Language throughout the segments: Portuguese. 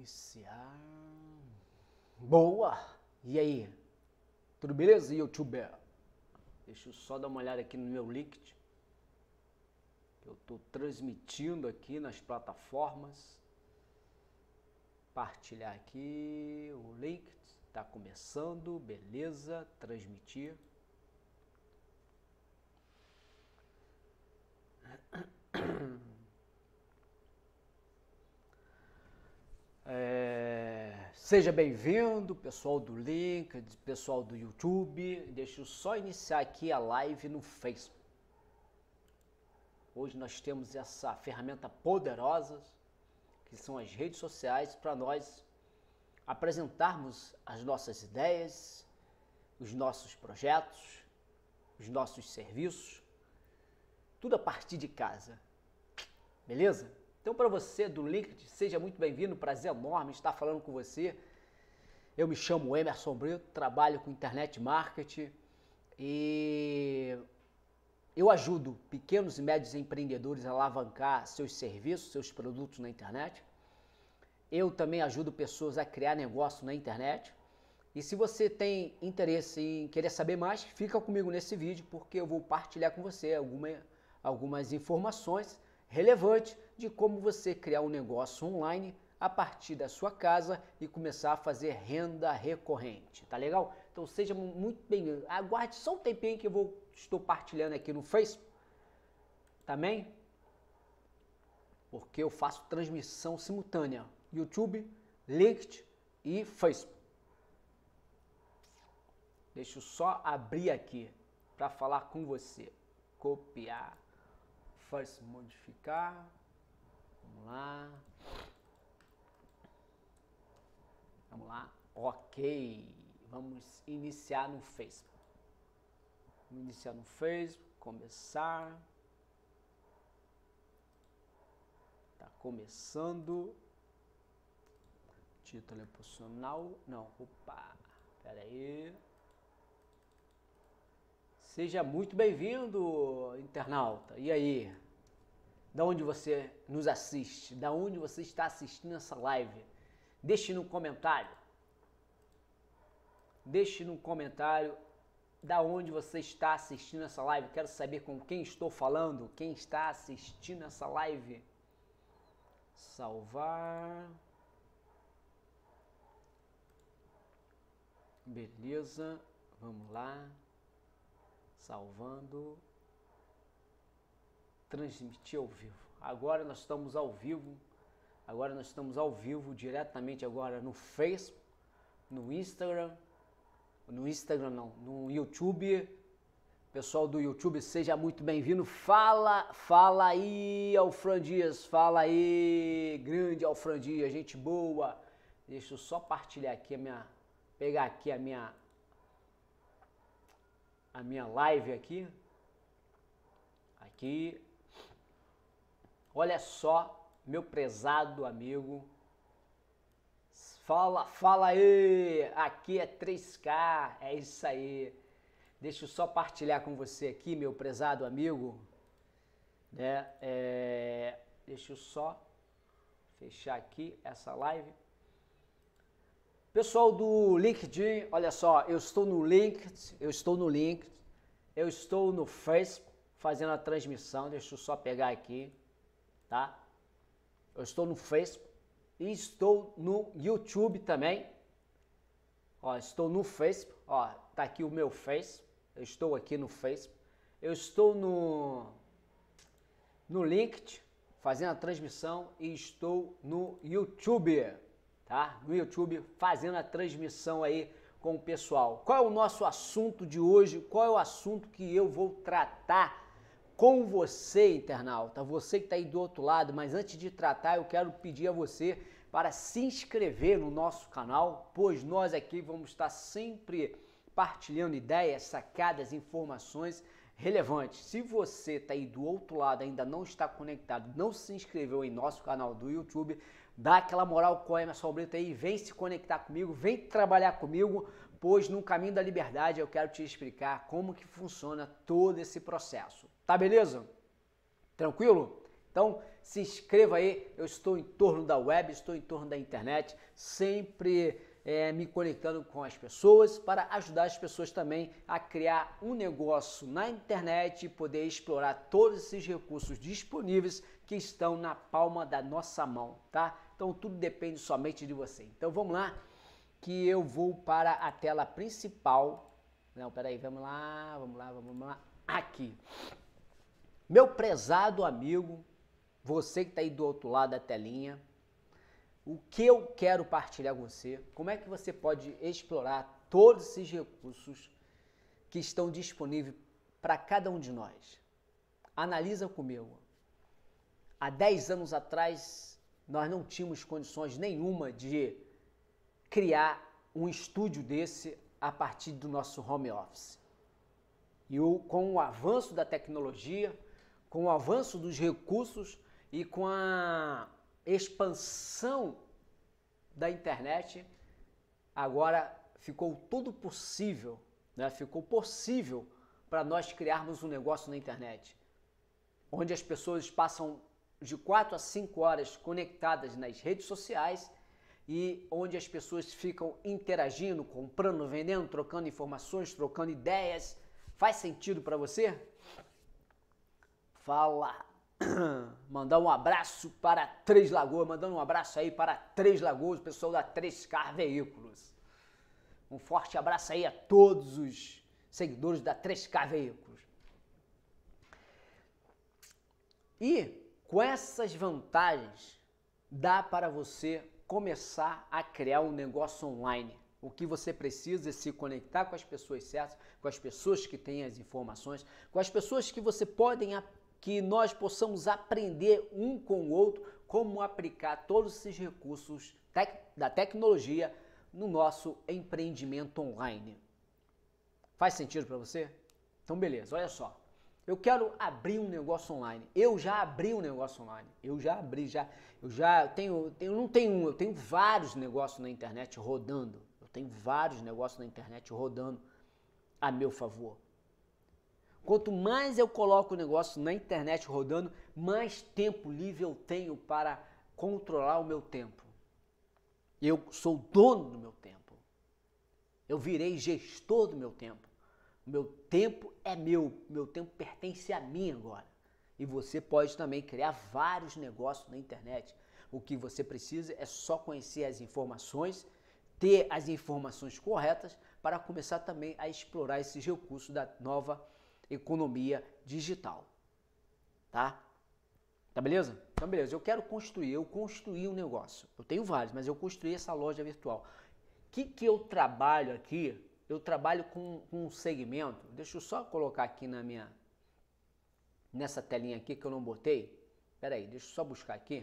Iniciar. Boa! E aí? Tudo beleza, youtuber? Deixa eu só dar uma olhada aqui no meu link. Eu estou transmitindo aqui nas plataformas. Partilhar aqui o link. Está começando, beleza? Transmitir. É, seja bem-vindo, pessoal do Link, pessoal do YouTube. Deixa eu só iniciar aqui a live no Facebook. Hoje nós temos essa ferramenta poderosa, que são as redes sociais, para nós apresentarmos as nossas ideias, os nossos projetos, os nossos serviços, tudo a partir de casa. Beleza? Então, para você do LinkedIn, seja muito bem-vindo, prazer enorme estar falando com você. Eu me chamo Emerson Brito, trabalho com internet marketing e eu ajudo pequenos e médios empreendedores a alavancar seus serviços, seus produtos na internet. Eu também ajudo pessoas a criar negócio na internet. E se você tem interesse em querer saber mais, fica comigo nesse vídeo porque eu vou partilhar com você alguma, algumas informações relevantes de como você criar um negócio online a partir da sua casa e começar a fazer renda recorrente, tá legal? Então seja muito bem-vindo. Aguarde só um tempinho que eu vou estou partilhando aqui no Facebook. Também tá porque eu faço transmissão simultânea YouTube, LinkedIn e Facebook. Deixa eu só abrir aqui para falar com você. Copiar, faz modificar. Vamos lá. Vamos lá. Ok. Vamos iniciar no Facebook. Vamos iniciar no Facebook. Começar. Tá começando. Título é Não, opa. Pera aí. Seja muito bem-vindo, internauta. E aí? da onde você nos assiste, da onde você está assistindo essa live. Deixe no comentário. Deixe no comentário da onde você está assistindo essa live. Quero saber com quem estou falando, quem está assistindo essa live. Salvar. Beleza, vamos lá. Salvando transmitir ao vivo. Agora nós estamos ao vivo. Agora nós estamos ao vivo diretamente agora no Facebook, no Instagram, no Instagram não, no YouTube. Pessoal do YouTube, seja muito bem-vindo. Fala, fala aí, Alfran Dias, fala aí, grande Alfran Dias, gente boa. Deixa eu só partilhar aqui a minha, pegar aqui a minha, a minha live aqui. Aqui, Olha só, meu prezado amigo. Fala, fala aí! Aqui é 3K, é isso aí. Deixa eu só partilhar com você aqui, meu prezado amigo. Né? É, deixa eu só fechar aqui essa live. Pessoal do LinkedIn, olha só, eu estou no LinkedIn, eu estou no LinkedIn, eu estou no Facebook fazendo a transmissão. Deixa eu só pegar aqui tá? Eu estou no Facebook e estou no YouTube também. Ó, estou no Facebook, ó, tá aqui o meu Facebook. Eu estou aqui no Facebook. Eu estou no no LinkedIn fazendo a transmissão e estou no YouTube, tá? No YouTube fazendo a transmissão aí com o pessoal. Qual é o nosso assunto de hoje? Qual é o assunto que eu vou tratar? com você, internauta, você que está aí do outro lado, mas antes de tratar, eu quero pedir a você para se inscrever no nosso canal, pois nós aqui vamos estar sempre partilhando ideias, sacadas, informações relevantes. Se você está aí do outro lado, ainda não está conectado, não se inscreveu em nosso canal do YouTube, dá aquela moral com a Emerson Brito aí, vem se conectar comigo, vem trabalhar comigo, pois no caminho da liberdade eu quero te explicar como que funciona todo esse processo. Tá beleza? Tranquilo? Então se inscreva aí, eu estou em torno da web, estou em torno da internet, sempre é, me conectando com as pessoas para ajudar as pessoas também a criar um negócio na internet e poder explorar todos esses recursos disponíveis que estão na palma da nossa mão, tá? Então tudo depende somente de você. Então vamos lá, que eu vou para a tela principal. Não, peraí, vamos lá, vamos lá, vamos lá. Aqui. Meu prezado amigo, você que está aí do outro lado da telinha, o que eu quero partilhar com você, como é que você pode explorar todos esses recursos que estão disponíveis para cada um de nós. Analisa comigo. Há 10 anos atrás, nós não tínhamos condições nenhuma de criar um estúdio desse a partir do nosso home office. E o, com o avanço da tecnologia, com o avanço dos recursos e com a expansão da internet, agora ficou tudo possível, né? ficou possível para nós criarmos um negócio na internet, onde as pessoas passam de 4 a 5 horas conectadas nas redes sociais e onde as pessoas ficam interagindo, comprando, vendendo, trocando informações, trocando ideias. Faz sentido para você? Fala! Mandar um abraço para Três Lagoas, mandando um abraço aí para Três Lagoas, o pessoal da 3Car Veículos. Um forte abraço aí a todos os seguidores da 3K Veículos. E com essas vantagens, dá para você começar a criar um negócio online. O que você precisa é se conectar com as pessoas certas, com as pessoas que têm as informações, com as pessoas que você podem que nós possamos aprender um com o outro como aplicar todos esses recursos tec da tecnologia no nosso empreendimento online. Faz sentido para você? Então beleza, olha só eu quero abrir um negócio online. Eu já abri um negócio online. Eu já abri, já. Eu já tenho, eu não tenho um, eu tenho vários negócios na internet rodando. Eu tenho vários negócios na internet rodando a meu favor. Quanto mais eu coloco o negócio na internet rodando, mais tempo livre eu tenho para controlar o meu tempo. Eu sou dono do meu tempo. Eu virei gestor do meu tempo. Meu tempo é meu, meu tempo pertence a mim agora. E você pode também criar vários negócios na internet. O que você precisa é só conhecer as informações, ter as informações corretas para começar também a explorar esses recursos da nova economia digital. Tá? Tá beleza? Então beleza, eu quero construir, eu construí um negócio. Eu tenho vários, mas eu construí essa loja virtual. O que, que eu trabalho aqui eu trabalho com, com, um segmento. Deixa eu só colocar aqui na minha nessa telinha aqui que eu não botei. Pera aí, deixa eu só buscar aqui.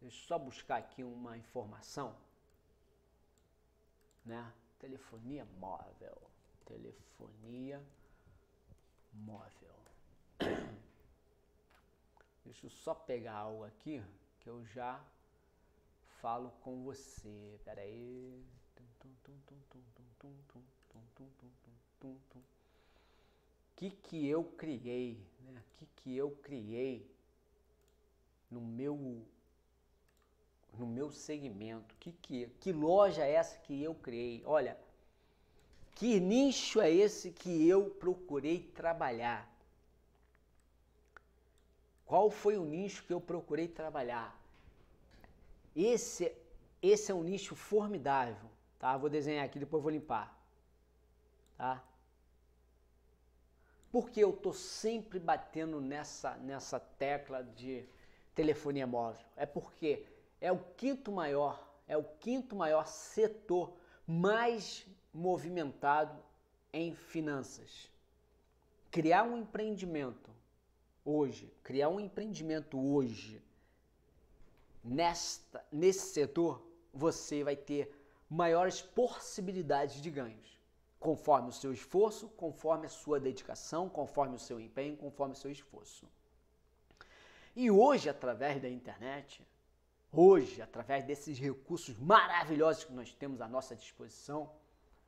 Deixa eu só buscar aqui uma informação, né? Telefonia móvel, telefonia móvel. Deixa eu só pegar algo aqui que eu já falo com você. Pera aí. Tum, tum, tum, tum, tum, tum, tum, tum, tum, tum, Que que eu criei, né? Que que eu criei no meu no meu segmento? Que que que loja é essa que eu criei? Olha, que nicho é esse que eu procurei trabalhar? Qual foi o nicho que eu procurei trabalhar? Esse, esse é um nicho formidável. Tá? Vou desenhar aqui, depois vou limpar. Tá? Porque eu tô sempre batendo nessa, nessa tecla de telefonia móvel? É porque é o quinto maior, é o quinto maior setor mais movimentado em finanças. Criar um empreendimento hoje, criar um empreendimento hoje nesta, nesse setor, você vai ter maiores possibilidades de ganhos, conforme o seu esforço, conforme a sua dedicação, conforme o seu empenho, conforme o seu esforço. E hoje, através da internet, hoje, através desses recursos maravilhosos que nós temos à nossa disposição,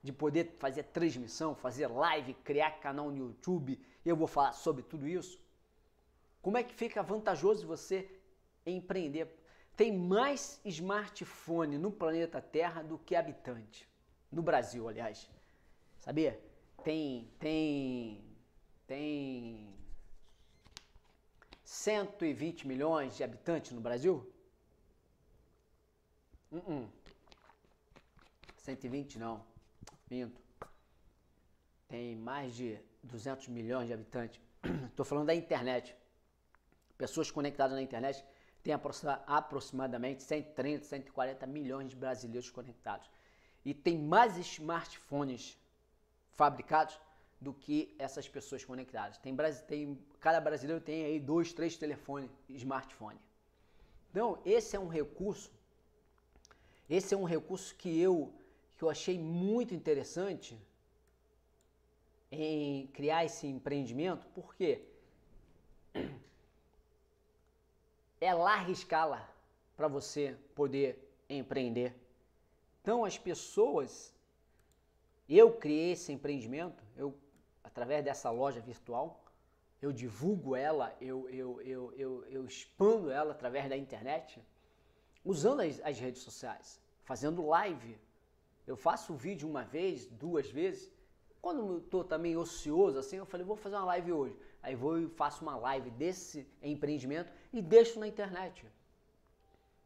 de poder fazer transmissão, fazer live, criar canal no YouTube, e eu vou falar sobre tudo isso. Como é que fica vantajoso você empreender? Tem mais smartphone no planeta Terra do que habitante. No Brasil, aliás. Sabia? Tem. Tem. Tem. 120 milhões de habitantes no Brasil? Uh -uh. 120 não. Minto. Tem mais de 200 milhões de habitantes. Estou falando da internet. Pessoas conectadas na internet tem aproximadamente 130, 140 milhões de brasileiros conectados. E tem mais smartphones fabricados do que essas pessoas conectadas. Tem, tem, cada brasileiro tem aí dois, três telefones smartphone. Então, esse é um recurso, esse é um recurso que eu, que eu achei muito interessante em criar esse empreendimento, porque é larga escala para você poder empreender. Então as pessoas, eu criei esse empreendimento, eu através dessa loja virtual, eu divulgo ela, eu, eu, eu, eu, eu expando ela através da internet, usando as, as redes sociais, fazendo live. Eu faço o vídeo uma vez, duas vezes. Quando eu estou também ocioso assim, eu falei, vou fazer uma live hoje. Aí vou e faço uma live desse empreendimento e deixo na internet.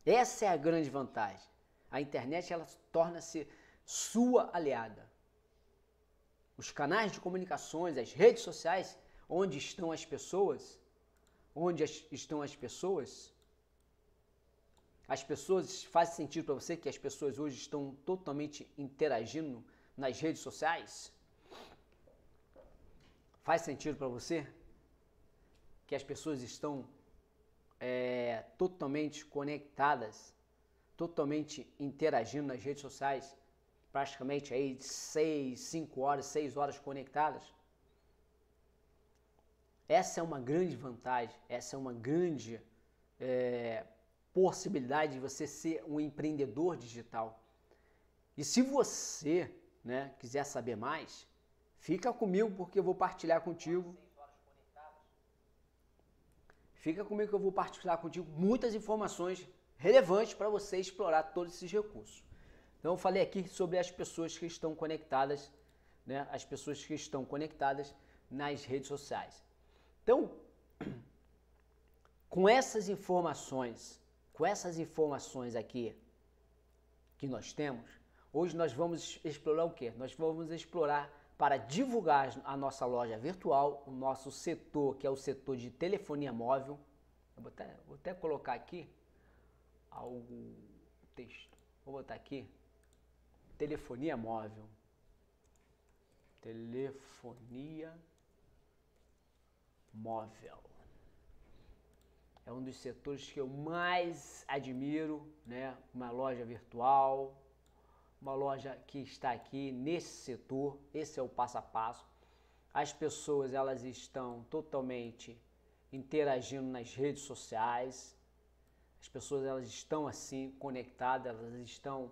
Essa é a grande vantagem. A internet ela torna-se sua aliada. Os canais de comunicações, as redes sociais, onde estão as pessoas, onde as, estão as pessoas, as pessoas faz sentido para você que as pessoas hoje estão totalmente interagindo nas redes sociais? Faz sentido para você que as pessoas estão é, totalmente conectadas, totalmente interagindo nas redes sociais, praticamente aí 6, 5 horas, 6 horas conectadas. Essa é uma grande vantagem, essa é uma grande é, possibilidade de você ser um empreendedor digital. E se você né, quiser saber mais, fica comigo porque eu vou partilhar contigo Fica comigo que eu vou partilhar contigo muitas informações relevantes para você explorar todos esses recursos. Então eu falei aqui sobre as pessoas que estão conectadas, né? As pessoas que estão conectadas nas redes sociais. Então, com essas informações, com essas informações aqui que nós temos, hoje nós vamos explorar o quê? Nós vamos explorar para divulgar a nossa loja virtual, o nosso setor, que é o setor de telefonia móvel. Vou até, vou até colocar aqui algo texto. Vou botar aqui telefonia móvel. Telefonia móvel. É um dos setores que eu mais admiro, né? Uma loja virtual, uma loja que está aqui nesse setor, esse é o passo a passo. As pessoas elas estão totalmente interagindo nas redes sociais. As pessoas elas estão assim conectadas, elas estão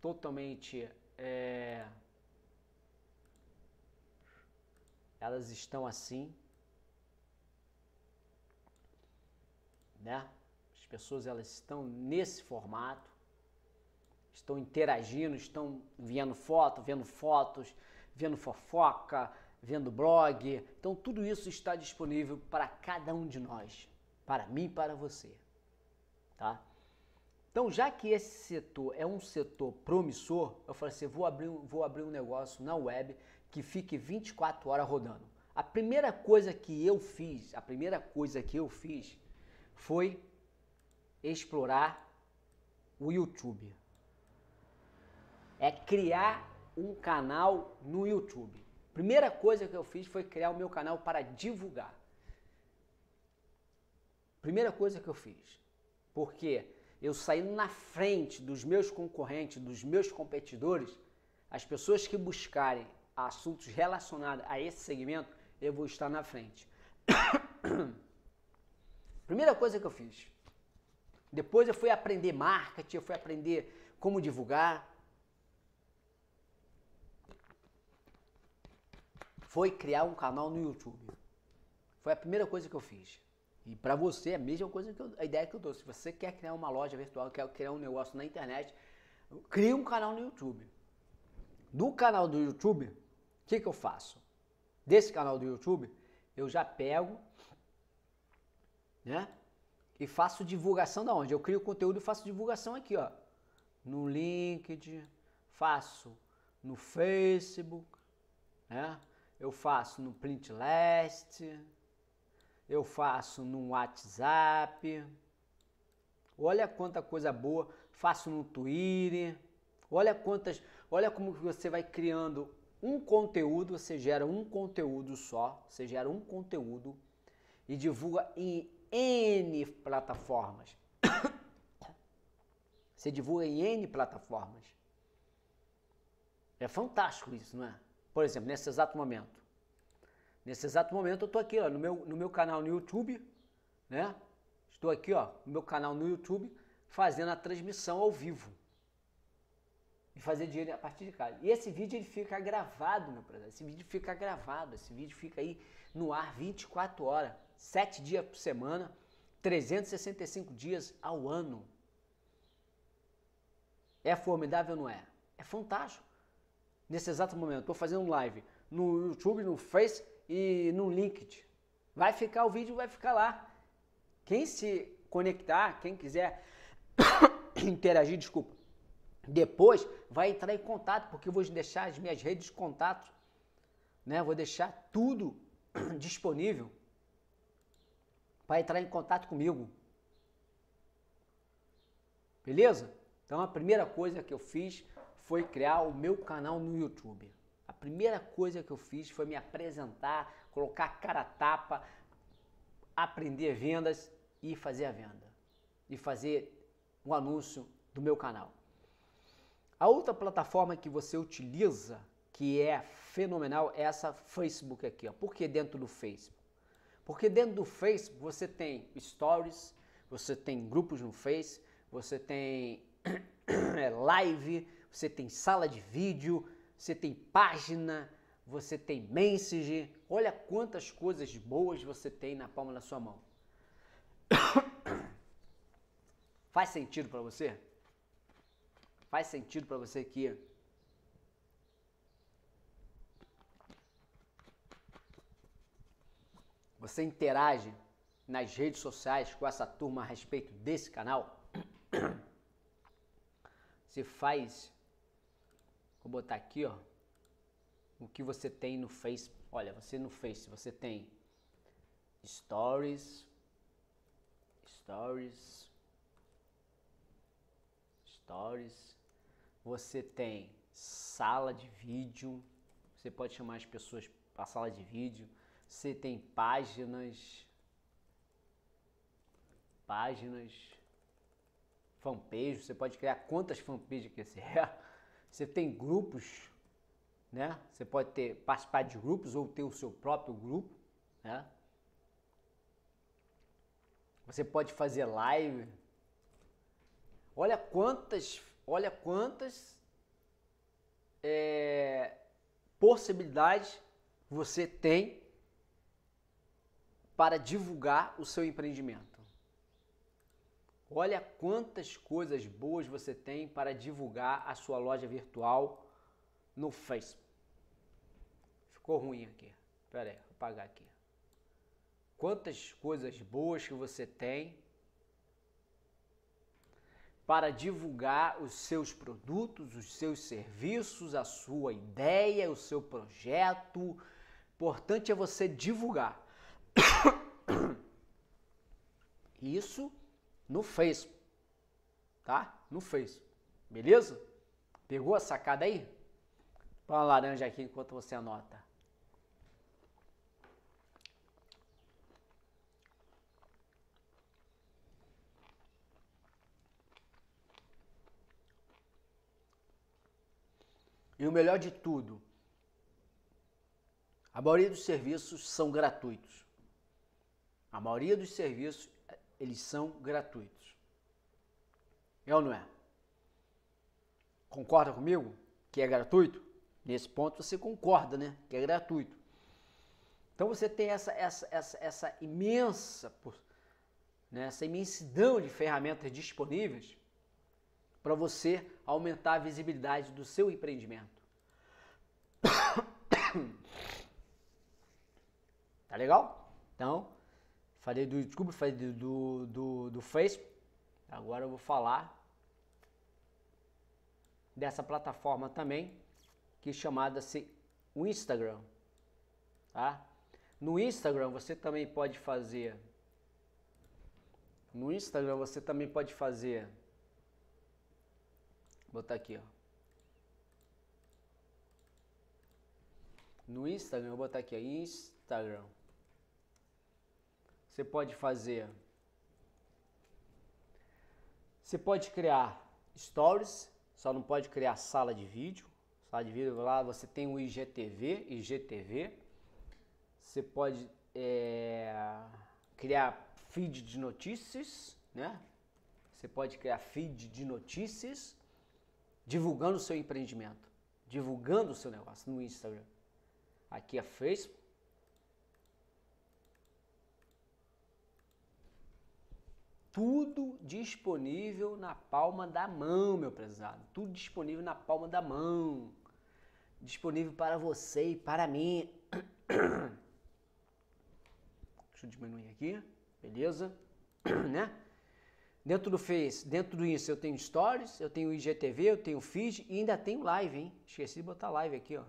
totalmente é... elas estão assim, né? As pessoas elas estão nesse formato estão interagindo, estão vendo foto, vendo fotos, vendo fofoca, vendo blog. Então tudo isso está disponível para cada um de nós, para mim e para você, tá? Então, já que esse setor é um setor promissor, eu falei assim, vou abrir, vou abrir um negócio na web que fique 24 horas rodando. A primeira coisa que eu fiz, a primeira coisa que eu fiz foi explorar o YouTube é criar um canal no YouTube. Primeira coisa que eu fiz foi criar o meu canal para divulgar. Primeira coisa que eu fiz. Porque eu saí na frente dos meus concorrentes, dos meus competidores, as pessoas que buscarem assuntos relacionados a esse segmento, eu vou estar na frente. Primeira coisa que eu fiz. Depois eu fui aprender marketing, eu fui aprender como divulgar, foi criar um canal no YouTube. Foi a primeira coisa que eu fiz. E para você é a mesma coisa que eu, a ideia que eu dou. Se você quer criar uma loja virtual, quer criar um negócio na internet, cria um canal no YouTube. Do canal do YouTube, o que, que eu faço? Desse canal do YouTube, eu já pego, né? E faço divulgação da onde? Eu crio conteúdo e faço divulgação aqui, ó. No LinkedIn, faço no Facebook, né? eu faço no Pinterest, eu faço no WhatsApp. Olha quanta coisa boa, faço no Twitter. Olha quantas, olha como você vai criando um conteúdo, você gera um conteúdo só, você gera um conteúdo e divulga em N plataformas. você divulga em N plataformas. É fantástico isso, não é? Por exemplo, nesse exato momento. Nesse exato momento eu estou aqui ó, no, meu, no meu canal no YouTube, né? Estou aqui ó, no meu canal no YouTube fazendo a transmissão ao vivo. E fazer dinheiro a partir de casa. E esse vídeo ele fica gravado, meu brother. Esse vídeo fica gravado. Esse vídeo fica aí no ar 24 horas, 7 dias por semana, 365 dias ao ano. É formidável ou não é? É fantástico nesse exato momento. Estou fazendo live no YouTube, no Face e no LinkedIn. Vai ficar o vídeo, vai ficar lá. Quem se conectar, quem quiser interagir, desculpa, depois vai entrar em contato, porque eu vou deixar as minhas redes de contato, né? Vou deixar tudo disponível para entrar em contato comigo. Beleza? Então a primeira coisa que eu fiz foi criar o meu canal no YouTube. A primeira coisa que eu fiz foi me apresentar, colocar a cara a tapa, aprender vendas e fazer a venda. E fazer o um anúncio do meu canal. A outra plataforma que você utiliza, que é fenomenal, é essa Facebook aqui. Ó. Por que dentro do Facebook? Porque dentro do Facebook você tem stories, você tem grupos no Face, você tem é, live, você tem sala de vídeo, você tem página, você tem message. Olha quantas coisas boas você tem na palma da sua mão. Faz sentido para você? Faz sentido para você que você interage nas redes sociais com essa turma a respeito desse canal? Você faz Vou botar aqui, ó, o que você tem no Face. Olha, você no Face, você tem Stories, Stories, Stories. Você tem sala de vídeo, você pode chamar as pessoas para sala de vídeo. Você tem páginas, páginas, fanpage, você pode criar quantas fanpages que quiser. Você tem grupos, né? Você pode ter participar de grupos ou ter o seu próprio grupo, né? Você pode fazer live. Olha quantas, olha quantas é, possibilidades você tem para divulgar o seu empreendimento. Olha quantas coisas boas você tem para divulgar a sua loja virtual no Facebook. Ficou ruim aqui. Pera aí, vou apagar aqui. Quantas coisas boas que você tem para divulgar os seus produtos, os seus serviços, a sua ideia, o seu projeto. Importante é você divulgar. Isso no Facebook, tá? No Facebook, beleza? Pegou a sacada aí? Põe uma laranja aqui enquanto você anota. E o melhor de tudo, a maioria dos serviços são gratuitos. A maioria dos serviços eles são gratuitos. É ou não é? Concorda comigo que é gratuito? Nesse ponto você concorda, né? Que é gratuito. Então você tem essa, essa, essa, essa imensa, né? essa imensidão de ferramentas disponíveis para você aumentar a visibilidade do seu empreendimento. Tá legal? Então, falei do YouTube, falei do, do, do Facebook. Agora eu vou falar dessa plataforma também, que é chamada-se assim, o Instagram. Tá? No Instagram você também pode fazer. No Instagram você também pode fazer. Vou botar aqui, ó. No Instagram, vou botar aqui, ó. Instagram. Você pode fazer. Você pode criar stories, só não pode criar sala de vídeo. Sala de vídeo lá você tem o IGTV, IGTV. Você pode é, criar feed de notícias, né? Você pode criar feed de notícias divulgando o seu empreendimento, divulgando o seu negócio no Instagram. Aqui é Facebook, tudo disponível na palma da mão, meu prezado. Tudo disponível na palma da mão. Disponível para você e para mim. Deixa eu diminuir aqui. Beleza? né? Dentro do Face, dentro do Insta eu tenho Stories, eu tenho IGTV, eu tenho Feed e ainda tenho Live, hein? Esqueci de botar Live aqui, ó.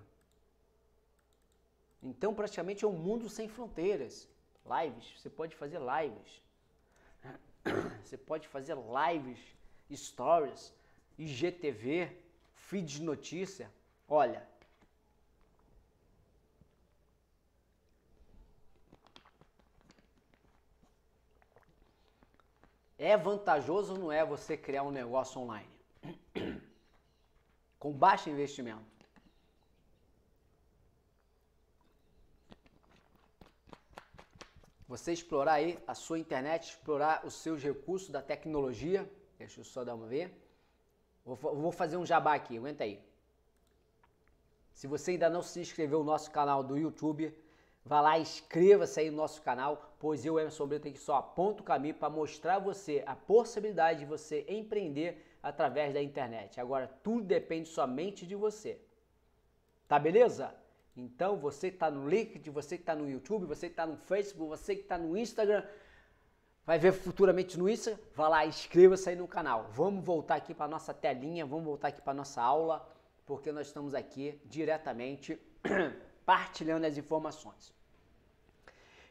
Então praticamente é um mundo sem fronteiras. Lives, você pode fazer lives. Você pode fazer lives, stories, IGTV, feed de notícia. Olha, É vantajoso ou não é você criar um negócio online? Com baixo investimento. Você explorar aí a sua internet, explorar os seus recursos da tecnologia. Deixa eu só dar uma ver. Vou, vou fazer um jabá aqui, aguenta aí. Se você ainda não se inscreveu no nosso canal do YouTube, vá lá inscreva-se aí no nosso canal, pois eu, Emerson Brito, aqui só aponto o caminho para mostrar você a possibilidade de você empreender através da internet. Agora, tudo depende somente de você. Tá beleza? Então, você que está no LinkedIn, você que está no YouTube, você que está no Facebook, você que está no Instagram, vai ver futuramente no Insta, vá lá, inscreva-se aí no canal. Vamos voltar aqui para a nossa telinha, vamos voltar aqui para a nossa aula, porque nós estamos aqui diretamente partilhando as informações.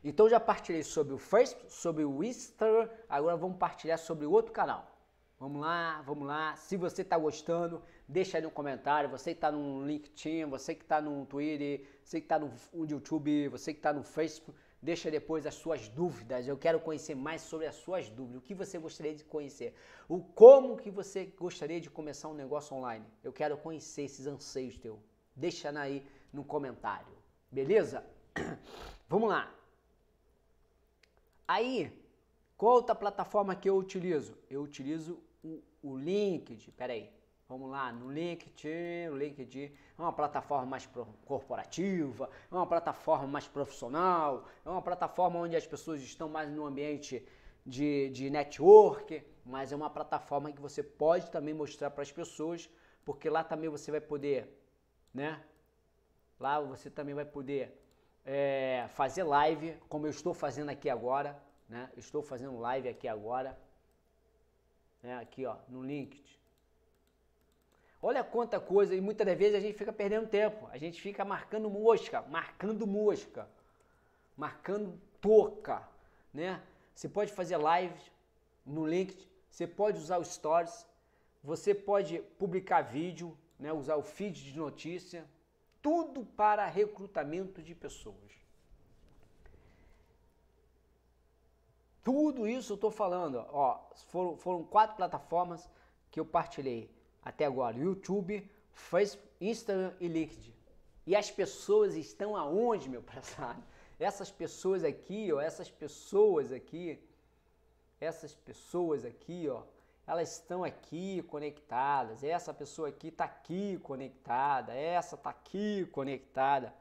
Então já partilhei sobre o Facebook, sobre o Instagram, agora vamos partilhar sobre o outro canal. Vamos lá, vamos lá. Se você está gostando, deixa aí no comentário. Você que está no LinkedIn, você que está no Twitter, você que está no YouTube, você que está no Facebook, deixa depois as suas dúvidas. Eu quero conhecer mais sobre as suas dúvidas. O que você gostaria de conhecer? O como que você gostaria de começar um negócio online? Eu quero conhecer esses anseios teus. Deixa aí no comentário. Beleza? Vamos lá. Aí, qual outra plataforma que eu utilizo? Eu utilizo o LinkedIn, peraí, vamos lá, no LinkedIn, o LinkedIn é uma plataforma mais corporativa, é uma plataforma mais profissional, é uma plataforma onde as pessoas estão mais no ambiente de, de network, mas é uma plataforma que você pode também mostrar para as pessoas, porque lá também você vai poder, né? Lá você também vai poder é, fazer live, como eu estou fazendo aqui agora, né? Estou fazendo live aqui agora, né, aqui ó, no LinkedIn. Olha quanta coisa, e muitas das vezes a gente fica perdendo tempo, a gente fica marcando mosca, marcando mosca, marcando toca, né? Você pode fazer live no LinkedIn, você pode usar o Stories, você pode publicar vídeo, né, usar o feed de notícia, tudo para recrutamento de pessoas. Tudo isso eu estou falando, ó, foram, foram quatro plataformas que eu partilhei até agora: YouTube, Facebook, Instagram e LinkedIn. E as pessoas estão aonde, meu prezado? Essas pessoas aqui, ó, essas pessoas aqui, essas pessoas aqui, ó, elas estão aqui conectadas. Essa pessoa aqui está aqui conectada, essa está aqui conectada.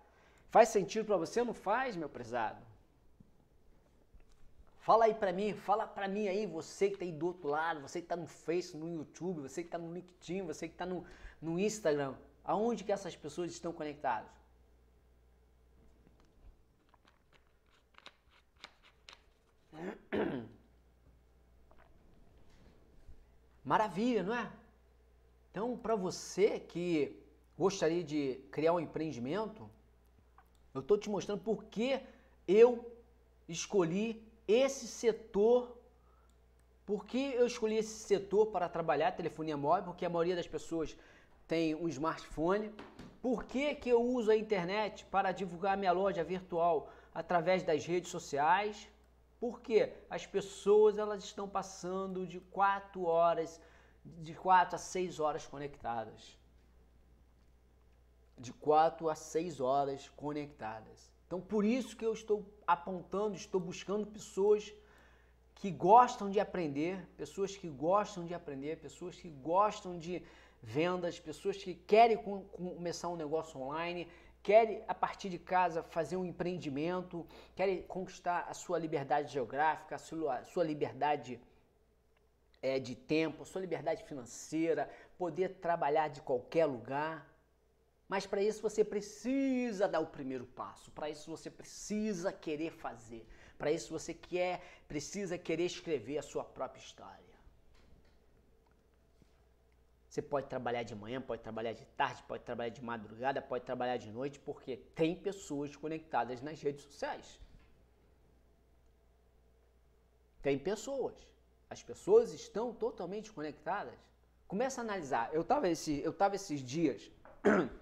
Faz sentido para você? Não faz, meu prezado? Fala aí pra mim, fala pra mim aí, você que tá aí do outro lado, você que tá no Face, no YouTube, você que tá no LinkedIn, você que tá no, no Instagram, aonde que essas pessoas estão conectadas? Maravilha, não é? Então, para você que gostaria de criar um empreendimento, eu estou te mostrando por que eu escolhi esse setor. Por que eu escolhi esse setor para trabalhar telefonia móvel? Porque a maioria das pessoas tem um smartphone. Por que, que eu uso a internet para divulgar minha loja virtual através das redes sociais? Porque as pessoas elas estão passando de 4 horas, de 4 a 6 horas conectadas. De 4 a 6 horas conectadas. Então por isso que eu estou apontando, estou buscando pessoas que gostam de aprender, pessoas que gostam de aprender, pessoas que gostam de vendas, pessoas que querem começar um negócio online, querem a partir de casa fazer um empreendimento, querem conquistar a sua liberdade geográfica, a sua, a sua liberdade é, de tempo, a sua liberdade financeira, poder trabalhar de qualquer lugar. Mas para isso você precisa dar o primeiro passo, para isso você precisa querer fazer, para isso você quer, precisa querer escrever a sua própria história. Você pode trabalhar de manhã, pode trabalhar de tarde, pode trabalhar de madrugada, pode trabalhar de noite, porque tem pessoas conectadas nas redes sociais. Tem pessoas. As pessoas estão totalmente conectadas. Começa a analisar. Eu estava esse, eu tava esses dias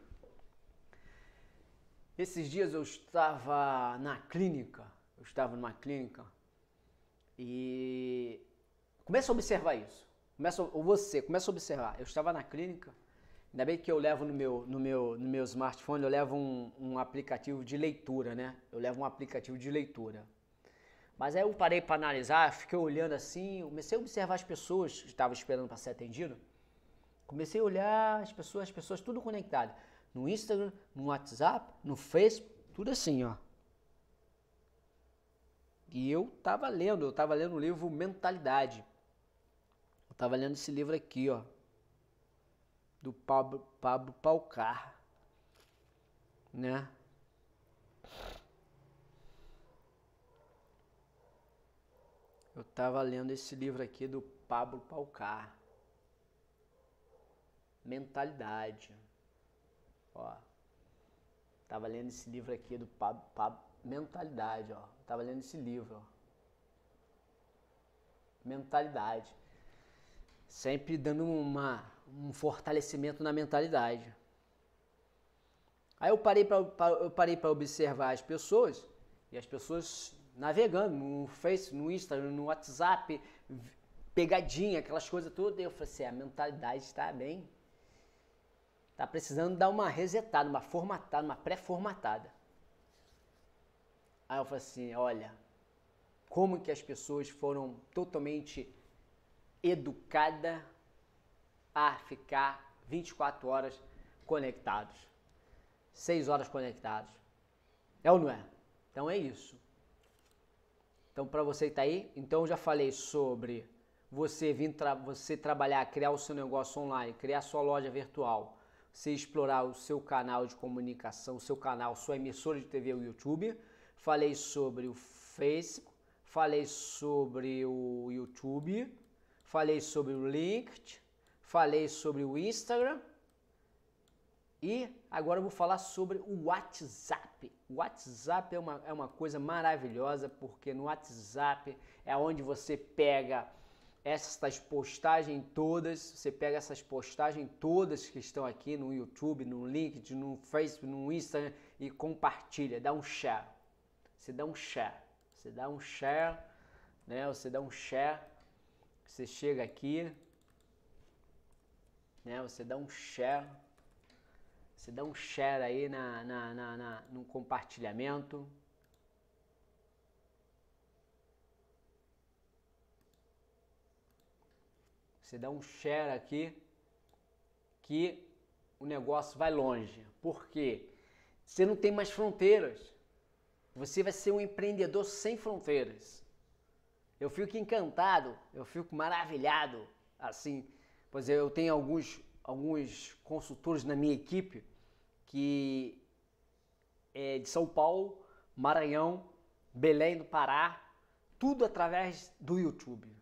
Esses dias eu estava na clínica, eu estava numa clínica e começa a observar isso. Começa, ou você, começa a observar. Eu estava na clínica, ainda bem que eu levo no meu, no meu, no meu smartphone, eu levo um, um aplicativo de leitura, né? Eu levo um aplicativo de leitura. Mas aí eu parei para analisar, fiquei olhando assim, comecei a observar as pessoas que estavam esperando para ser atendido. Comecei a olhar as pessoas, as pessoas tudo conectado no Instagram, no WhatsApp, no Facebook, tudo assim, ó. E eu tava lendo, eu tava lendo o livro Mentalidade. Eu tava lendo esse livro aqui, ó. Do Pablo, Pablo Palcar. Né? Eu tava lendo esse livro aqui do Pablo Palcar. Mentalidade. Ó, tava lendo esse livro aqui do Pablo, Pablo Mentalidade, ó. Tava lendo esse livro, ó. Mentalidade. Sempre dando uma, um fortalecimento na mentalidade. Aí eu parei para eu parei para observar as pessoas e as pessoas navegando no Face, no Instagram, no WhatsApp, pegadinha, aquelas coisas todas. Eu falei assim, é, a mentalidade está bem Está precisando dar uma resetada, uma formatada, uma pré-formatada. Aí eu falei assim, olha, como que as pessoas foram totalmente educadas a ficar 24 horas conectados. 6 horas conectados. É ou não é? Então é isso. Então para você que está aí, então eu já falei sobre você vir tra você trabalhar, criar o seu negócio online, criar sua loja virtual você explorar o seu canal de comunicação, o seu canal, sua emissora de TV, o YouTube. Falei sobre o Facebook, falei sobre o YouTube, falei sobre o LinkedIn, falei sobre o Instagram. E agora eu vou falar sobre o WhatsApp. O WhatsApp é uma, é uma coisa maravilhosa porque no WhatsApp é onde você pega essas postagens todas, você pega essas postagens todas que estão aqui no YouTube, no LinkedIn, no Facebook, no Instagram e compartilha, dá um share. Você dá um share, você dá um share, né? Você dá um share, você chega aqui, né? Você dá um share, você dá um share aí na, na, na, na no compartilhamento. Você dá um share aqui que o negócio vai longe. porque Você não tem mais fronteiras. Você vai ser um empreendedor sem fronteiras. Eu fico encantado, eu fico maravilhado, assim. Pois é, eu tenho alguns, alguns consultores na minha equipe que é de São Paulo, Maranhão, Belém do Pará, tudo através do YouTube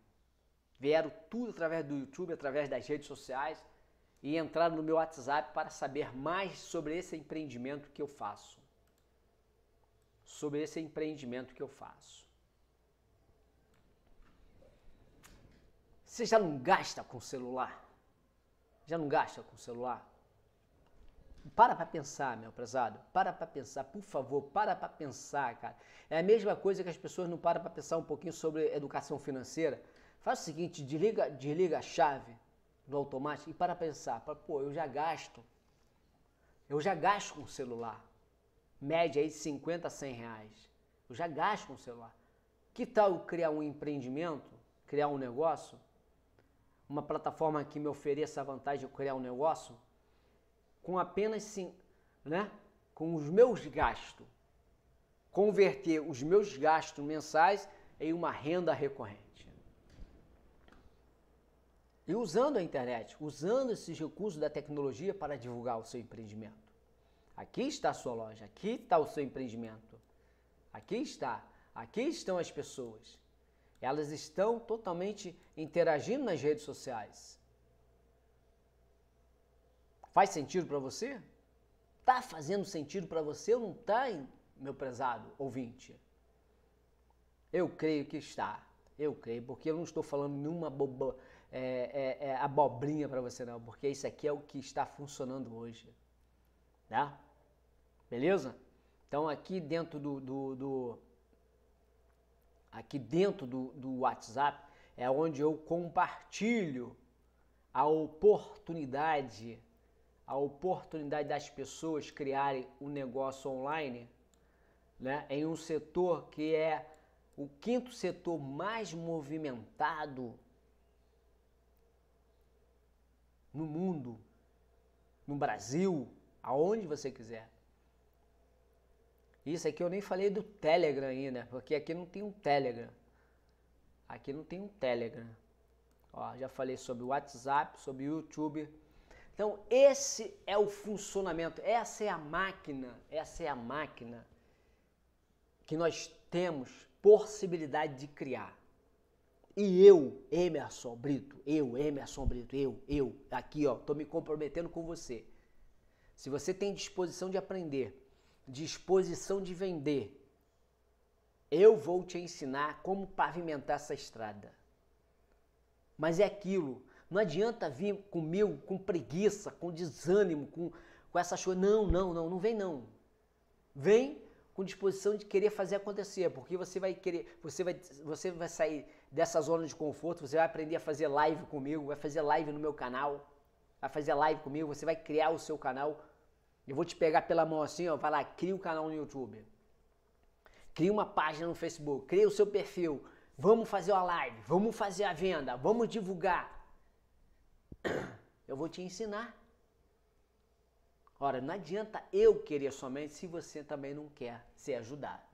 vieram tudo através do YouTube, através das redes sociais e entraram no meu WhatsApp para saber mais sobre esse empreendimento que eu faço. Sobre esse empreendimento que eu faço. Você já não gasta com celular? Já não gasta com celular? Para para pensar, meu prezado. Para para pensar, por favor, para para pensar, cara. É a mesma coisa que as pessoas não param para pensar um pouquinho sobre educação financeira. Faz o seguinte, desliga, desliga a chave do automático e para pensar, para, pô, eu já gasto, eu já gasto com um o celular, média aí de 50 a 100 reais, eu já gasto com um o celular. Que tal eu criar um empreendimento, criar um negócio, uma plataforma que me ofereça a vantagem de criar um negócio com apenas, sim, né, com os meus gastos, converter os meus gastos mensais em uma renda recorrente e usando a internet, usando esses recursos da tecnologia para divulgar o seu empreendimento. Aqui está a sua loja, aqui está o seu empreendimento. Aqui está, aqui estão as pessoas. Elas estão totalmente interagindo nas redes sociais. Faz sentido para você? Tá fazendo sentido para você ou não está, meu prezado ouvinte? Eu creio que está. Eu creio, porque eu não estou falando nenhuma boba, é, é, é abobrinha para você não, porque isso aqui é o que está funcionando hoje, tá? Beleza? Então aqui dentro do, do, do aqui dentro do, do WhatsApp é onde eu compartilho a oportunidade, a oportunidade das pessoas criarem um negócio online, né? Em um setor que é o quinto setor mais movimentado no mundo, no Brasil, aonde você quiser. Isso aqui eu nem falei do Telegram ainda, porque aqui não tem um Telegram. Aqui não tem um Telegram. Ó, já falei sobre o WhatsApp, sobre o YouTube. Então, esse é o funcionamento, essa é a máquina, essa é a máquina que nós temos possibilidade de criar. E eu, Emerson Brito, eu, Emerson Brito, eu, eu, aqui ó, tô me comprometendo com você. Se você tem disposição de aprender, disposição de vender, eu vou te ensinar como pavimentar essa estrada. Mas é aquilo, não adianta vir comigo com preguiça, com desânimo, com, com essas coisas. Não, não, não, não vem não. Vem com disposição de querer fazer acontecer, porque você vai querer, você vai, você vai sair dessa zona de conforto, você vai aprender a fazer live comigo, vai fazer live no meu canal, vai fazer live comigo, você vai criar o seu canal. Eu vou te pegar pela mão assim, ó, vai lá, cria o um canal no YouTube. Cria uma página no Facebook, cria o seu perfil. Vamos fazer uma live, vamos fazer a venda, vamos divulgar. Eu vou te ensinar. Ora, não adianta eu querer somente se você também não quer ser ajudado.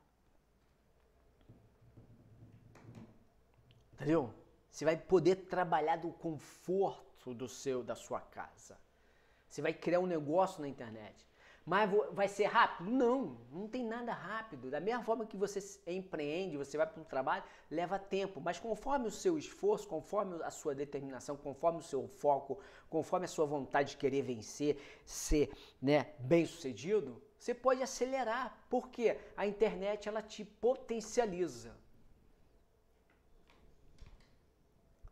Entendeu? Você vai poder trabalhar do conforto do seu, da sua casa. Você vai criar um negócio na internet. Mas vai ser rápido? Não, não tem nada rápido. Da mesma forma que você empreende, você vai para um trabalho, leva tempo. Mas conforme o seu esforço, conforme a sua determinação, conforme o seu foco, conforme a sua vontade de querer vencer, ser né, bem sucedido, você pode acelerar, porque a internet ela te potencializa.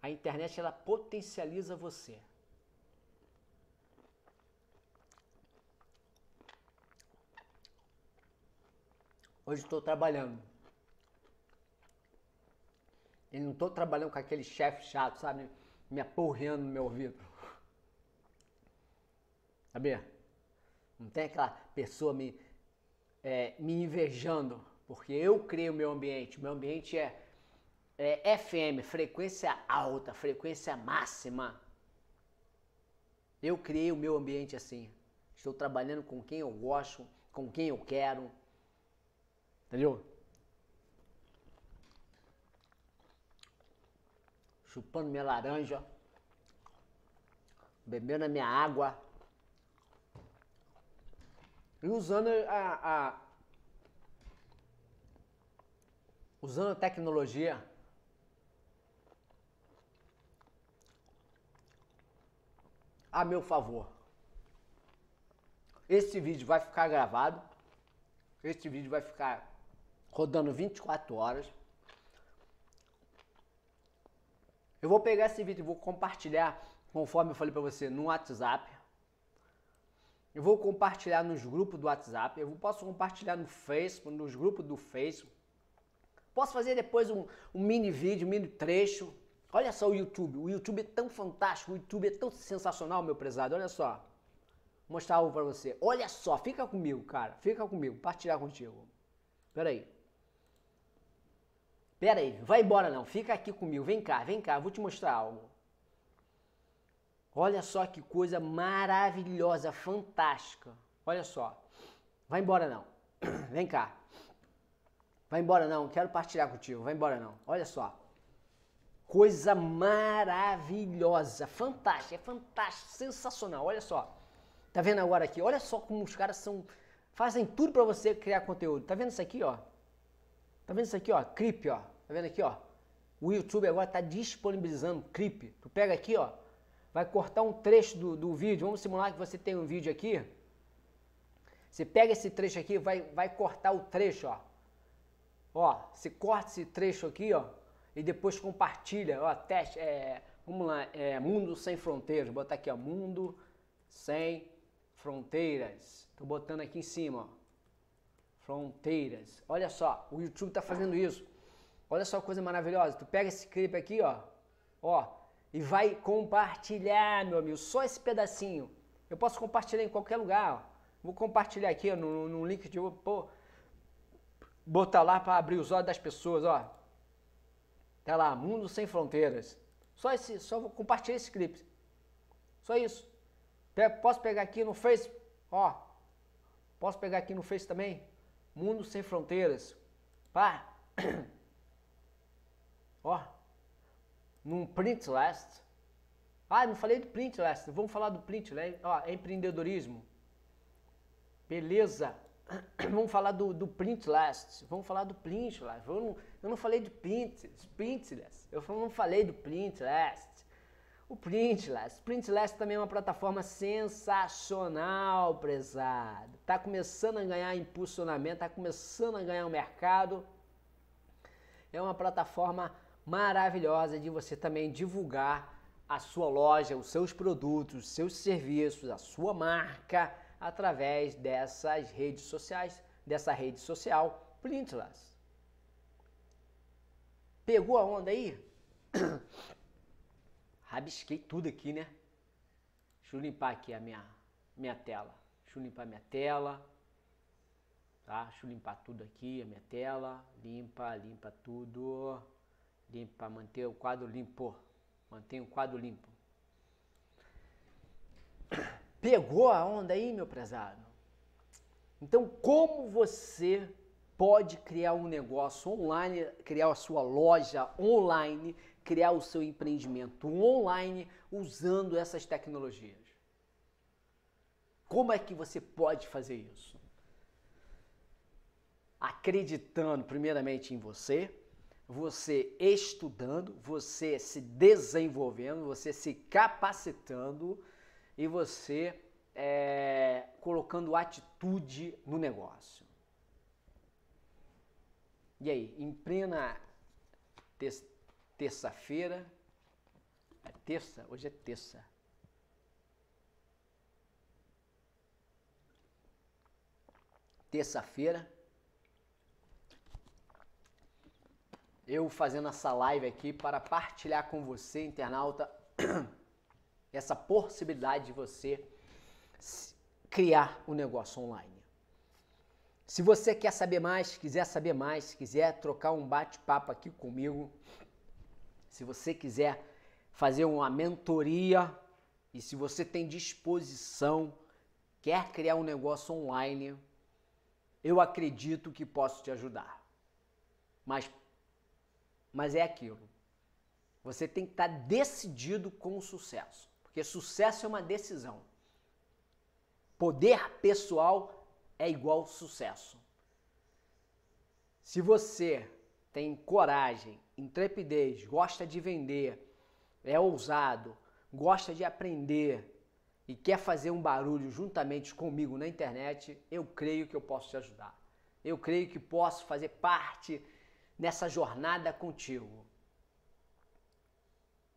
A internet ela potencializa você. Hoje estou trabalhando. E não estou trabalhando com aquele chefe chato, sabe? Me apurreando no meu ouvido. Sabia? Não tem aquela pessoa me, é, me invejando, porque eu crio o meu ambiente. O meu ambiente é, é FM, frequência alta, frequência máxima. Eu criei o meu ambiente assim. Estou trabalhando com quem eu gosto, com quem eu quero, Entendeu? Chupando minha laranja, bebendo a minha água e usando a, a usando a tecnologia a meu favor. Este vídeo vai ficar gravado. Este vídeo vai ficar rodando 24 horas. Eu vou pegar esse vídeo e vou compartilhar, conforme eu falei para você, no WhatsApp. Eu vou compartilhar nos grupos do WhatsApp, eu posso compartilhar no Facebook, nos grupos do Facebook. Posso fazer depois um, um mini vídeo, um mini trecho. Olha só o YouTube, o YouTube é tão fantástico, o YouTube é tão sensacional, meu prezado, olha só. Vou mostrar algo para você. Olha só, fica comigo, cara, fica comigo, compartilhar contigo. Pera aí. Pera aí, vai embora não, fica aqui comigo, vem cá, vem cá, vou te mostrar algo. Olha só que coisa maravilhosa, fantástica. Olha só, vai embora não, vem cá. Vai embora não, quero partilhar contigo, vai embora não, olha só. Coisa maravilhosa, fantástica, é fantástico, sensacional, olha só. Tá vendo agora aqui? Olha só como os caras são, fazem tudo para você criar conteúdo. Tá vendo isso aqui, ó? Tá vendo isso aqui, ó? Clipe, ó. Tá vendo aqui, ó? O YouTube agora está disponibilizando clipe. Tu pega aqui, ó, vai cortar um trecho do, do vídeo. Vamos simular que você tem um vídeo aqui. Você pega esse trecho aqui, vai, vai cortar o trecho, ó. Ó, você corta esse trecho aqui, ó, e depois compartilha, ó, teste, é, vamos lá, é, Mundo Sem Fronteiras, Vou botar aqui, ó, Mundo Sem Fronteiras. Tô botando aqui em cima, ó, Fronteiras. Olha só, o YouTube tá fazendo isso. Olha só que coisa maravilhosa. Tu pega esse clipe aqui, ó, ó, e vai compartilhar, meu amigo. Só esse pedacinho. Eu posso compartilhar em qualquer lugar. Ó. Vou compartilhar aqui ó, no, no link de pô, botar lá para abrir os olhos das pessoas, ó. Tá lá, Mundo Sem Fronteiras. Só esse, só vou compartilhar esse clipe. Só isso. Posso pegar aqui no Face, ó. Posso pegar aqui no Face também? Mundo Sem Fronteiras. Pá! Ó, num print last. Ah, não falei do print last. Vamos falar do print last. Né? Ó, empreendedorismo. Beleza. Vamos falar do, do print last. Vamos falar do print last. Eu não, eu não falei de print, print last. Eu não falei do print last. O print last print last também é uma plataforma sensacional, prezado. Tá começando a ganhar impulsionamento, tá começando a ganhar o um mercado. É uma plataforma maravilhosa de você também divulgar a sua loja, os seus produtos, os seus serviços, a sua marca através dessas redes sociais, dessa rede social Plintless. Pegou a onda aí? Rabisquei tudo aqui, né? Deixa eu limpar aqui a minha, minha tela. Deixa eu limpar a minha tela. Tá? Deixa eu limpar tudo aqui, a minha tela. Limpa, limpa tudo. Limpa, manter o quadro limpo. Mantenha o quadro limpo. Pegou a onda aí, meu prezado? Então, como você pode criar um negócio online, criar a sua loja online, criar o seu empreendimento online usando essas tecnologias? Como é que você pode fazer isso? Acreditando primeiramente em você, você estudando, você se desenvolvendo, você se capacitando e você é, colocando atitude no negócio. E aí, em plena terça-feira, é terça? Hoje é terça. Terça-feira, eu fazendo essa live aqui para partilhar com você, internauta, essa possibilidade de você criar um negócio online. Se você quer saber mais, quiser saber mais, quiser trocar um bate-papo aqui comigo, se você quiser fazer uma mentoria e se você tem disposição, quer criar um negócio online, eu acredito que posso te ajudar. Mas mas é aquilo. Você tem que estar tá decidido com o sucesso, porque sucesso é uma decisão. Poder pessoal é igual sucesso. Se você tem coragem, intrepidez, gosta de vender, é ousado, gosta de aprender e quer fazer um barulho juntamente comigo na internet, eu creio que eu posso te ajudar. Eu creio que posso fazer parte nessa jornada contigo.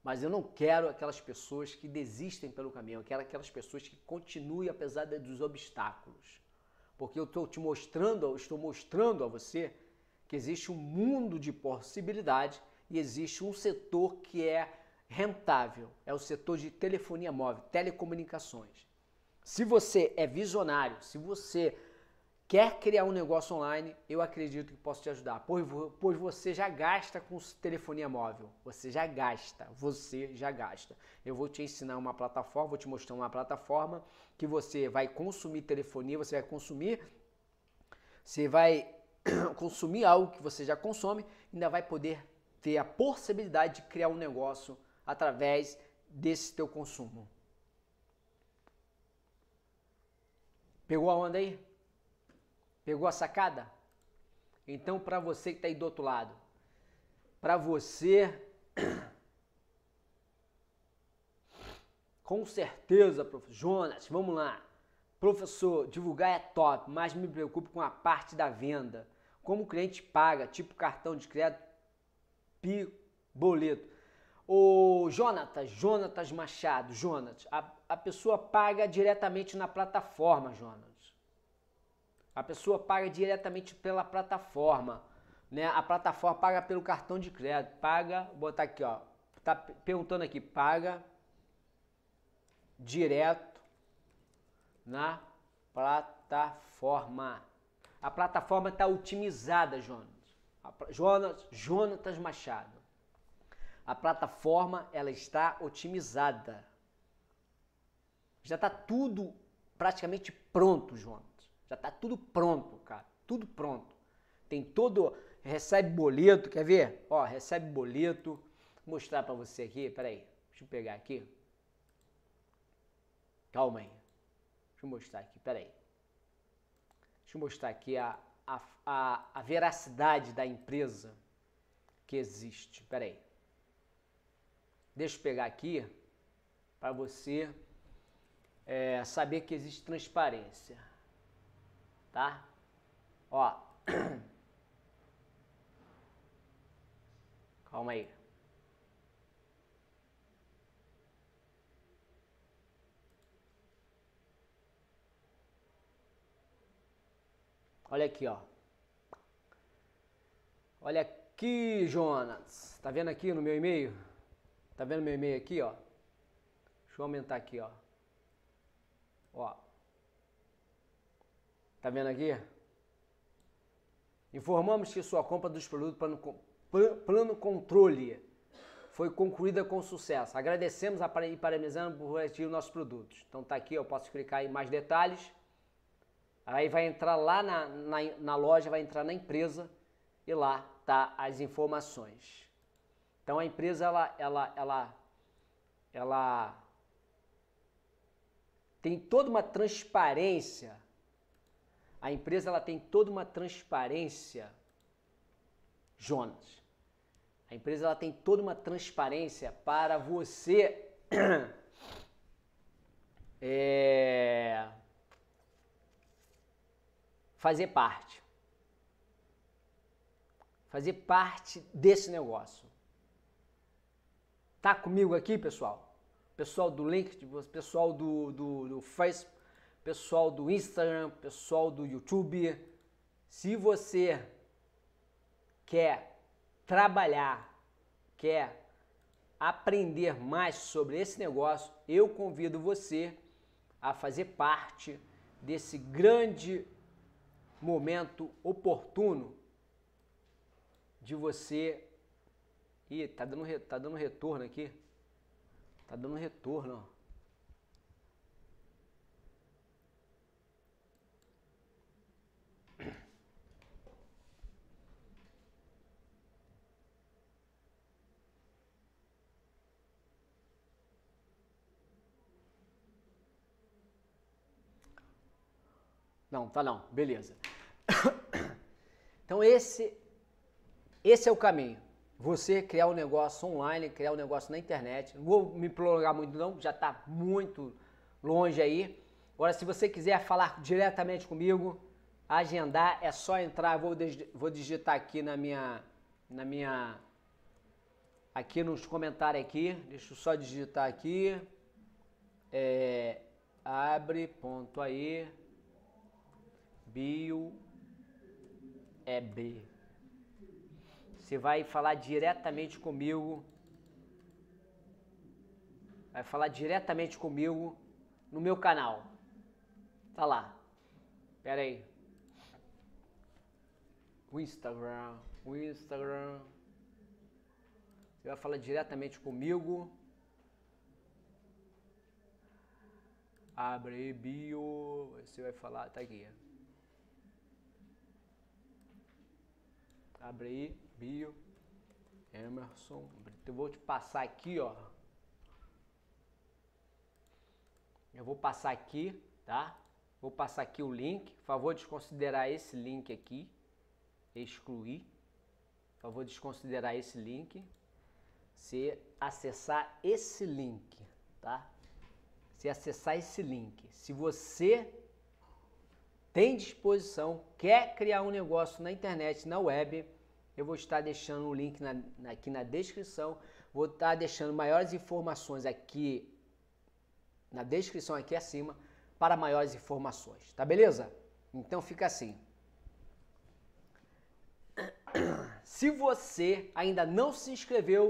Mas eu não quero aquelas pessoas que desistem pelo caminho, eu quero aquelas pessoas que continuem apesar dos obstáculos. Porque eu estou te mostrando, eu estou mostrando a você que existe um mundo de possibilidade e existe um setor que é rentável, é o setor de telefonia móvel, telecomunicações. Se você é visionário, se você Quer criar um negócio online? Eu acredito que posso te ajudar, pois você já gasta com telefonia móvel. Você já gasta, você já gasta. Eu vou te ensinar uma plataforma, vou te mostrar uma plataforma que você vai consumir telefonia, você vai consumir, você vai consumir algo que você já consome, ainda vai poder ter a possibilidade de criar um negócio através desse teu consumo. Pegou a onda aí? Pegou a sacada? Então, para você que está aí do outro lado, para você, com certeza, professor Jonas, vamos lá. Professor, divulgar é top, mas me preocupo com a parte da venda. Como o cliente paga, tipo cartão de crédito, pi, boleto. O Jonatas, Jonatas Machado, Jonas, a, a pessoa paga diretamente na plataforma, Jonas. A pessoa paga diretamente pela plataforma, né? A plataforma paga pelo cartão de crédito, paga, vou botar aqui, ó. Tá perguntando aqui, paga direto na plataforma. A plataforma está otimizada, Jonas. Jonas, Jonatas Machado. A plataforma ela está otimizada. Já está tudo praticamente pronto, Jonas. Já tá tudo pronto, cara. Tudo pronto. Tem todo. Recebe boleto, quer ver? Ó, recebe boleto. Vou mostrar para você aqui, peraí. Deixa eu pegar aqui. Calma aí. Deixa eu mostrar aqui, peraí. Deixa eu mostrar aqui a, a, a, a veracidade da empresa que existe. Peraí. Deixa eu pegar aqui para você é, saber que existe transparência tá? Ó. Calma aí. Olha aqui, ó. Olha aqui, Jonas. Tá vendo aqui no meu e-mail? Tá vendo meu e-mail aqui, ó? Deixa eu aumentar aqui, ó. Ó. Tá vendo aqui? Informamos que sua compra dos produtos plano, plano controle foi concluída com sucesso. Agradecemos e parabenizamos por adquirir nossos produtos. Então tá aqui, eu posso clicar em mais detalhes. Aí vai entrar lá na, na, na loja, vai entrar na empresa e lá tá as informações. Então a empresa ela ela ela ela tem toda uma transparência a empresa ela tem toda uma transparência, Jonas. A empresa ela tem toda uma transparência para você é, fazer parte. Fazer parte desse negócio. Tá comigo aqui, pessoal? Pessoal do LinkedIn, pessoal do, do, do Facebook, pessoal do Instagram, pessoal do YouTube. Se você quer trabalhar, quer aprender mais sobre esse negócio, eu convido você a fazer parte desse grande momento oportuno de você. Ih, tá dando, re... tá dando retorno aqui. Tá dando retorno, ó. Não, tá não. Beleza. Então esse esse é o caminho. Você criar um negócio online, criar um negócio na internet. Não vou me prolongar muito não, já está muito longe aí. Agora, se você quiser falar diretamente comigo, agendar, é só entrar. Vou, vou digitar aqui na minha, na minha, aqui nos comentários aqui. Deixa eu só digitar aqui. É, abre ponto aí Bio é B. Você vai falar diretamente comigo. Vai falar diretamente comigo no meu canal. Tá lá. Pera aí. O Instagram, o Instagram. Você vai falar diretamente comigo. Abre bio, você vai falar, tá aqui. Abre aí, bio. Emerson. Eu vou te passar aqui, ó. Eu vou passar aqui, tá? Vou passar aqui o link. Por favor, desconsiderar esse link aqui. Excluir. Por favor, desconsiderar esse link. Se acessar esse link, tá? Se acessar esse link. Se você tem disposição, quer criar um negócio na internet, na web, eu vou estar deixando o link na, na, aqui na descrição. Vou estar deixando maiores informações aqui na descrição aqui acima para maiores informações, tá beleza? Então fica assim. Se você ainda não se inscreveu,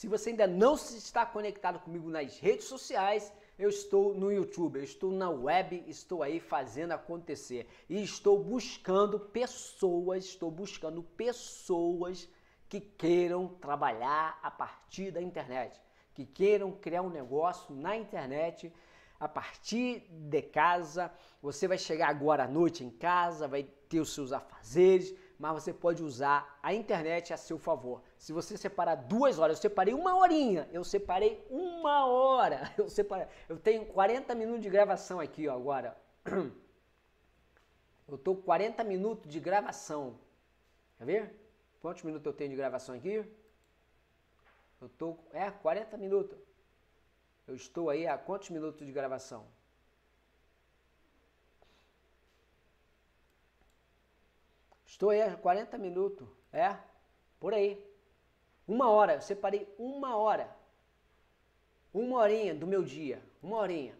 se você ainda não se está conectado comigo nas redes sociais, eu estou no YouTube, eu estou na web, estou aí fazendo acontecer e estou buscando pessoas, estou buscando pessoas que queiram trabalhar a partir da internet, que queiram criar um negócio na internet a partir de casa. Você vai chegar agora à noite em casa, vai ter os seus afazeres, mas você pode usar a internet a seu favor. Se você separar duas horas, eu separei uma horinha, eu separei uma hora, eu separei, eu tenho 40 minutos de gravação aqui ó, agora. Eu tô 40 minutos de gravação. Quer ver? Quantos minutos eu tenho de gravação aqui? Eu tô é 40 minutos. Eu estou aí há quantos minutos de gravação? Estou aí há 40 minutos. É? Por aí. Uma hora, eu separei uma hora. Uma horinha do meu dia. Uma horinha.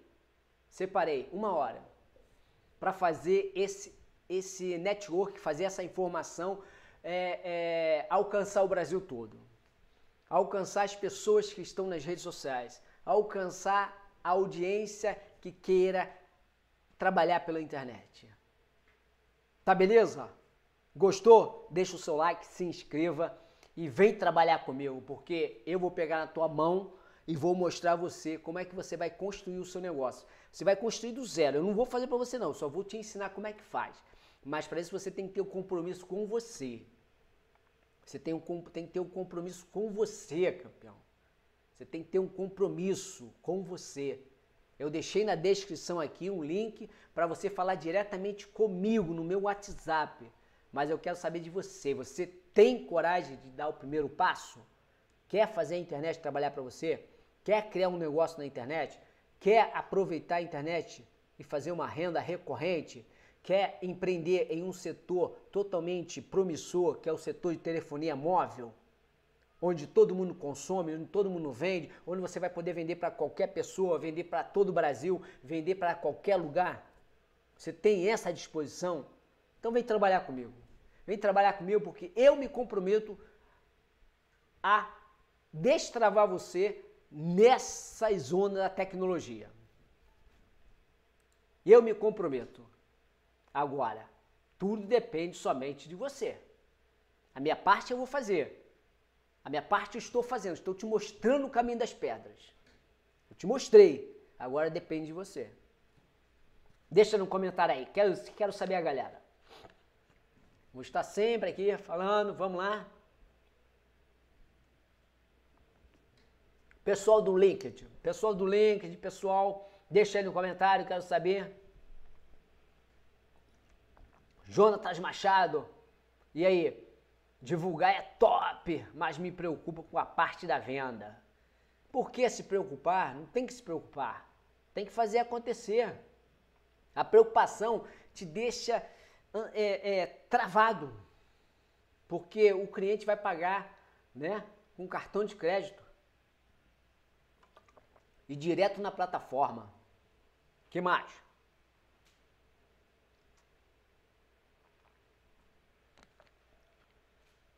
Separei uma hora para fazer esse, esse network, fazer essa informação é, é, alcançar o Brasil todo. Alcançar as pessoas que estão nas redes sociais. Alcançar a audiência que queira trabalhar pela internet. Tá beleza? Gostou? Deixa o seu like, se inscreva e vem trabalhar comigo, porque eu vou pegar na tua mão e vou mostrar a você como é que você vai construir o seu negócio. Você vai construir do zero. Eu não vou fazer para você não, só vou te ensinar como é que faz. Mas para isso você tem que ter um compromisso com você. Você tem, um, tem que ter um compromisso com você, campeão. Você tem que ter um compromisso com você. Eu deixei na descrição aqui um link para você falar diretamente comigo no meu WhatsApp mas eu quero saber de você. Você tem coragem de dar o primeiro passo? Quer fazer a internet trabalhar para você? Quer criar um negócio na internet? Quer aproveitar a internet e fazer uma renda recorrente? Quer empreender em um setor totalmente promissor, que é o setor de telefonia móvel? Onde todo mundo consome, onde todo mundo vende, onde você vai poder vender para qualquer pessoa, vender para todo o Brasil, vender para qualquer lugar? Você tem essa disposição? Então vem trabalhar comigo. Vem trabalhar comigo porque eu me comprometo a destravar você nessa zona da tecnologia. Eu me comprometo. Agora, tudo depende somente de você. A minha parte eu vou fazer. A minha parte eu estou fazendo, estou te mostrando o caminho das pedras. Eu te mostrei, agora depende de você. Deixa no comentário aí, quero, quero saber a galera. Vou estar sempre aqui falando, vamos lá. Pessoal do LinkedIn, pessoal do LinkedIn, pessoal, deixa aí no comentário, quero saber. Jonatas Machado, e aí? Divulgar é top, mas me preocupa com a parte da venda. Por que se preocupar? Não tem que se preocupar. Tem que fazer acontecer. A preocupação te deixa é, é, travado, porque o cliente vai pagar né, com cartão de crédito e direto na plataforma. que mais?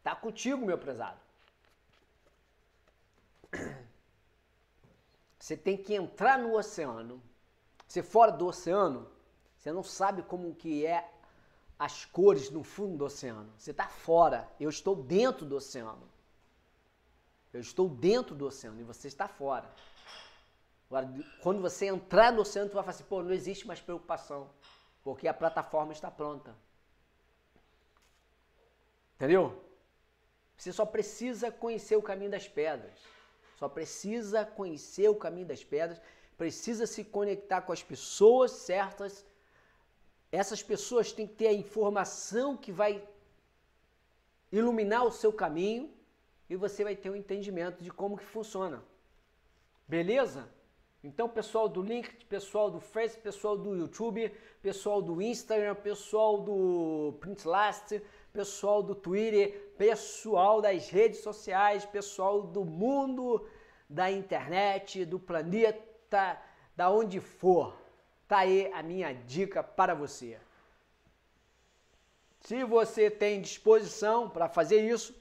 Tá contigo, meu prezado. Você tem que entrar no oceano. Se fora do oceano, você não sabe como que é as cores no fundo do oceano. Você está fora. Eu estou dentro do oceano. Eu estou dentro do oceano e você está fora. Agora, quando você entrar no oceano, você vai falar assim: pô, não existe mais preocupação, porque a plataforma está pronta. Entendeu? Você só precisa conhecer o caminho das pedras. Só precisa conhecer o caminho das pedras, precisa se conectar com as pessoas certas essas pessoas têm que ter a informação que vai iluminar o seu caminho e você vai ter um entendimento de como que funciona. Beleza? Então, pessoal do LinkedIn, pessoal do Facebook, pessoal do YouTube, pessoal do Instagram, pessoal do Printlast, pessoal do Twitter, pessoal das redes sociais, pessoal do mundo da internet, do planeta, da onde for. Tá aí a minha dica para você. Se você tem disposição para fazer isso,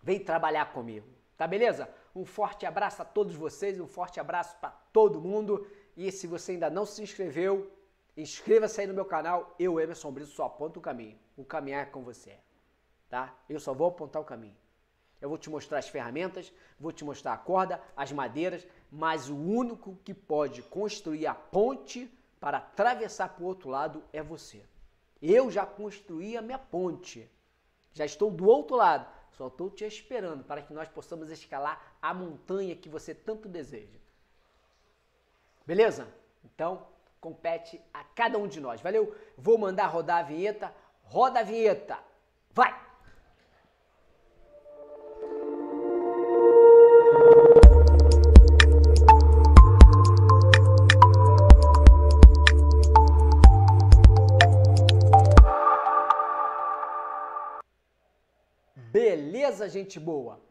vem trabalhar comigo, tá beleza? Um forte abraço a todos vocês, um forte abraço para todo mundo. E se você ainda não se inscreveu, inscreva-se aí no meu canal. Eu, Emerson Brito, só aponto o caminho. O caminhar é com você, tá? Eu só vou apontar o caminho. Eu vou te mostrar as ferramentas, vou te mostrar a corda, as madeiras, mas o único que pode construir a ponte para atravessar para o outro lado é você. Eu já construí a minha ponte, já estou do outro lado, só estou te esperando para que nós possamos escalar a montanha que você tanto deseja. Beleza? Então, compete a cada um de nós. Valeu? Vou mandar rodar a vinheta. Roda a vinheta. Vai! empresa, gente boa.